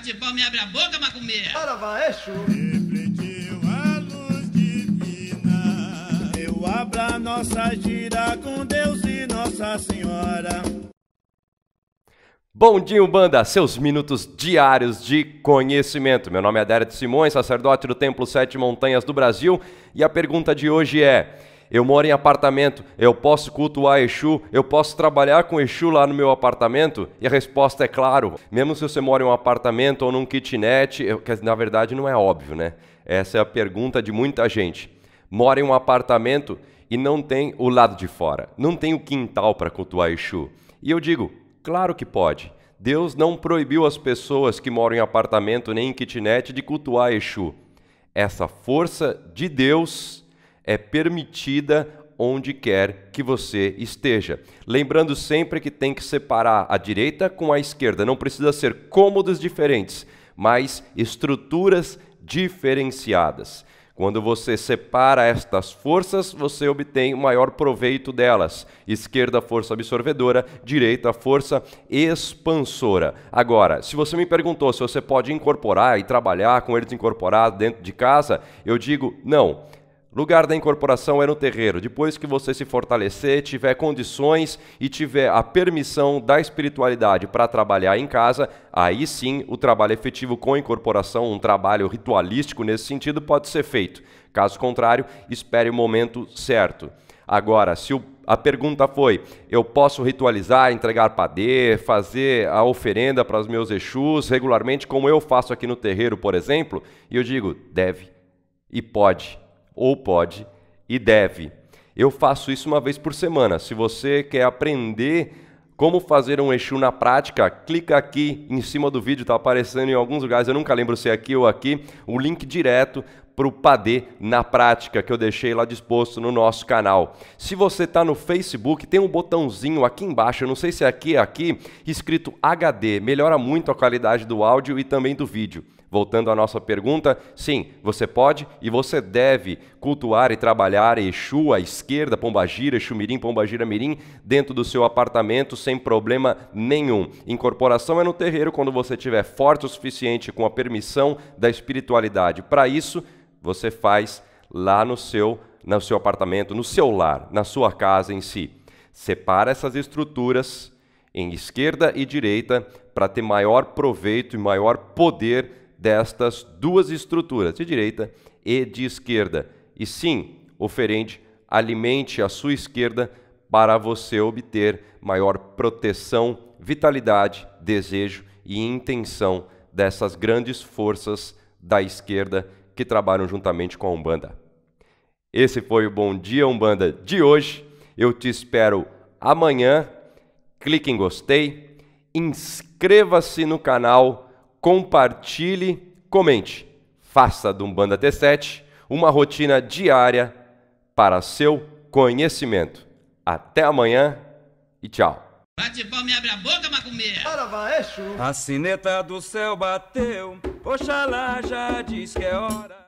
Bate palma e abre a boca, macumbeira. a luz divina. Eu abro a nossa gira com Deus e Nossa Senhora. Bom dia, Umbanda, seus minutos diários de conhecimento. Meu nome é Adérito Simões, sacerdote do Templo Sete Montanhas do Brasil, e a pergunta de hoje é eu moro em apartamento, eu posso cultuar Exu, eu posso trabalhar com Exu lá no meu apartamento? E a resposta é claro. Mesmo se você mora em um apartamento ou num kitnet, que na verdade não é óbvio, né? Essa é a pergunta de muita gente. Mora em um apartamento e não tem o lado de fora, não tem o quintal para cultuar Exu. E eu digo, claro que pode. Deus não proibiu as pessoas que moram em apartamento nem em kitnet de cultuar Exu. Essa força de Deus é permitida onde quer que você esteja. Lembrando sempre que tem que separar a direita com a esquerda, não precisa ser cômodos diferentes, mas estruturas diferenciadas. Quando você separa estas forças, você obtém o maior proveito delas. Esquerda, força absorvedora, direita, força expansora. Agora, se você me perguntou se você pode incorporar e trabalhar com eles incorporados dentro de casa, eu digo não. Lugar da incorporação é no terreiro. Depois que você se fortalecer, tiver condições e tiver a permissão da espiritualidade para trabalhar em casa, aí sim o trabalho efetivo com incorporação, um trabalho ritualístico nesse sentido, pode ser feito. Caso contrário, espere o momento certo. Agora, se o, a pergunta foi: eu posso ritualizar, entregar padê, fazer a oferenda para os meus Exus regularmente, como eu faço aqui no terreiro, por exemplo? E eu digo: deve e pode ou pode e deve. Eu faço isso uma vez por semana. Se você quer aprender como fazer um Exu na prática, clica aqui em cima do vídeo, está aparecendo em alguns lugares, eu nunca lembro se é aqui ou aqui, o link direto para o Padê na prática que eu deixei lá disposto no nosso canal. Se você está no Facebook, tem um botãozinho aqui embaixo, eu não sei se é aqui ou é aqui, escrito HD, melhora muito a qualidade do áudio e também do vídeo. Voltando à nossa pergunta, sim, você pode e você deve cultuar e trabalhar Exu à esquerda, Pombagira, Exumirim, Pombagira Mirim, dentro do seu apartamento sem problema nenhum. Incorporação é no terreiro quando você tiver forte o suficiente com a permissão da espiritualidade. Para isso, você faz lá no seu, no seu apartamento, no seu lar, na sua casa em si. Separa essas estruturas em esquerda e direita para ter maior proveito e maior poder destas duas estruturas, de direita e de esquerda. E sim, oferente, alimente a sua esquerda para você obter maior proteção, vitalidade, desejo e intenção dessas grandes forças da esquerda que trabalham juntamente com a Umbanda. Esse foi o Bom Dia Umbanda de hoje. Eu te espero amanhã. Clique em gostei, inscreva-se no canal compartilhe, comente. Faça do Umbanda T7 uma rotina diária para seu conhecimento. Até amanhã e tchau. Bate palma e abre a boca, macumbeira. É a sineta do céu bateu, Oxalá já diz que é hora.